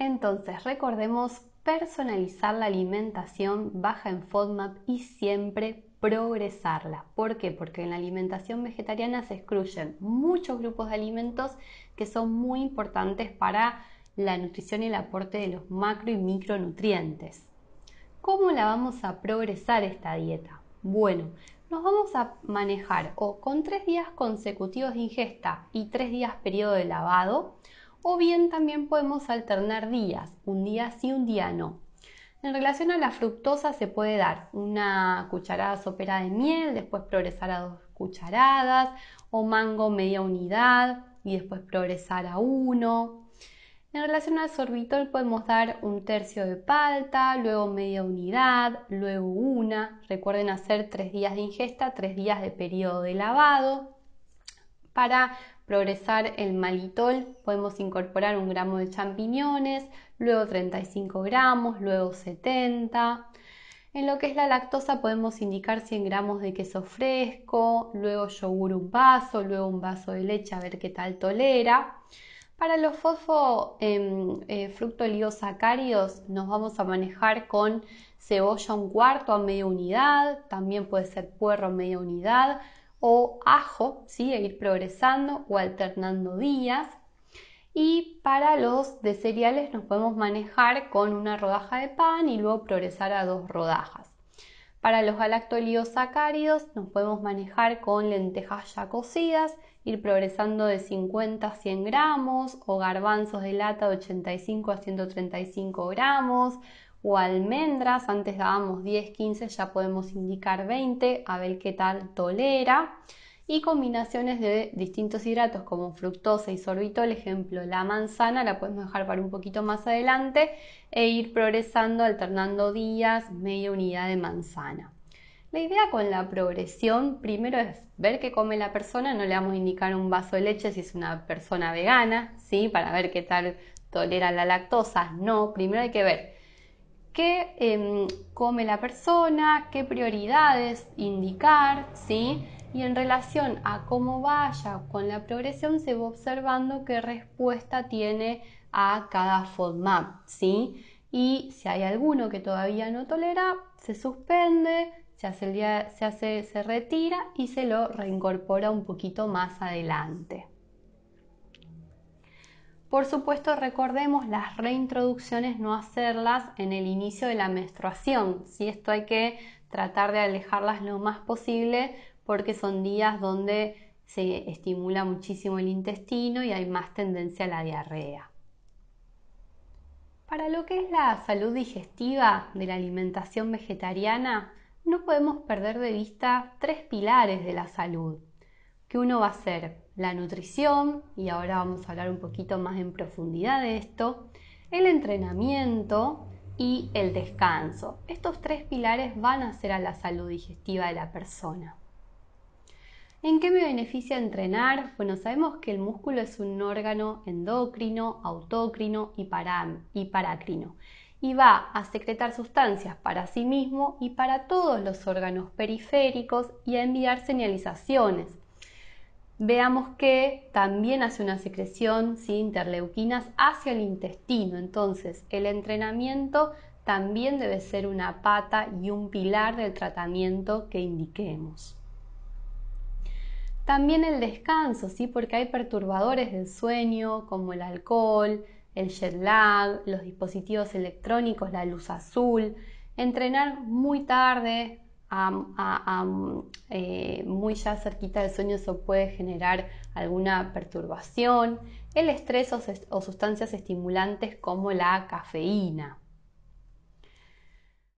Entonces recordemos personalizar la alimentación baja en FODMAP y siempre progresarla. ¿Por qué? Porque en la alimentación vegetariana se excluyen muchos grupos de alimentos que son muy importantes para la nutrición y el aporte de los macro y micronutrientes. ¿Cómo la vamos a progresar esta dieta? Bueno, nos vamos a manejar o con tres días consecutivos de ingesta y tres días periodo de lavado, o bien también podemos alternar días, un día sí, un día no. En relación a la fructosa se puede dar una cucharada sopera de miel, después progresar a dos cucharadas, o mango media unidad y después progresar a uno. En relación al sorbitol podemos dar un tercio de palta, luego media unidad, luego una. Recuerden hacer tres días de ingesta, tres días de periodo de lavado. Para progresar el malitol, podemos incorporar un gramo de champiñones, luego 35 gramos, luego 70. En lo que es la lactosa podemos indicar 100 gramos de queso fresco, luego yogur un vaso, luego un vaso de leche a ver qué tal tolera. Para los fosfofructoliosacáridos em, eh, nos vamos a manejar con cebolla un cuarto a media unidad, también puede ser puerro a media unidad, o ajo, ¿sí? ir progresando o alternando días. Y para los de cereales nos podemos manejar con una rodaja de pan y luego progresar a dos rodajas. Para los galactoliosacáridos nos podemos manejar con lentejas ya cocidas, ir progresando de 50 a 100 gramos o garbanzos de lata de 85 a 135 gramos o almendras, antes dábamos 10, 15, ya podemos indicar 20, a ver qué tal tolera y combinaciones de distintos hidratos como fructosa y sorbitol, ejemplo, la manzana la podemos dejar para un poquito más adelante e ir progresando alternando días, media unidad de manzana. La idea con la progresión primero es ver qué come la persona, no le vamos a indicar un vaso de leche si es una persona vegana, ¿sí? Para ver qué tal tolera la lactosa. No, primero hay que ver qué em, come la persona, qué prioridades indicar, ¿sí? y en relación a cómo vaya con la progresión se va observando qué respuesta tiene a cada FODMAP, ¿sí? Y si hay alguno que todavía no tolera, se suspende, se, hace se, retira y se lo reincorpora un poquito más adelante. Por supuesto, recordemos las reintroducciones, no hacerlas en el inicio de la menstruación. Si esto hay que tratar de alejarlas lo más posible porque son días donde se estimula muchísimo el intestino y hay más tendencia a la diarrea. Para lo que es la salud digestiva de la alimentación vegetariana, no podemos perder de vista tres pilares de la salud, que uno va a ser la nutrición, y ahora vamos a hablar un poquito más en profundidad de esto, el entrenamiento y el descanso. Estos tres pilares van a ser a la salud digestiva de la persona. ¿En qué me beneficia entrenar? Bueno, sabemos que el músculo es un órgano endocrino, autócrino y, parácrino y paracrino y va a secretar sustancias para sí mismo y para todos los órganos periféricos y a enviar señalizaciones. Veamos que también hace una secreción sin interleuquinas hacia el intestino, entonces el entrenamiento también debe ser una pata y un pilar del tratamiento que indiquemos. También el descanso, ¿sí? porque hay perturbadores del sueño como el alcohol, el jet lag, los dispositivos electrónicos, la luz azul, entrenar muy tarde, a, eh, muy ya cerquita del sueño eso puede generar alguna perturbación, el estrés o sustancias estimulantes como la cafeína.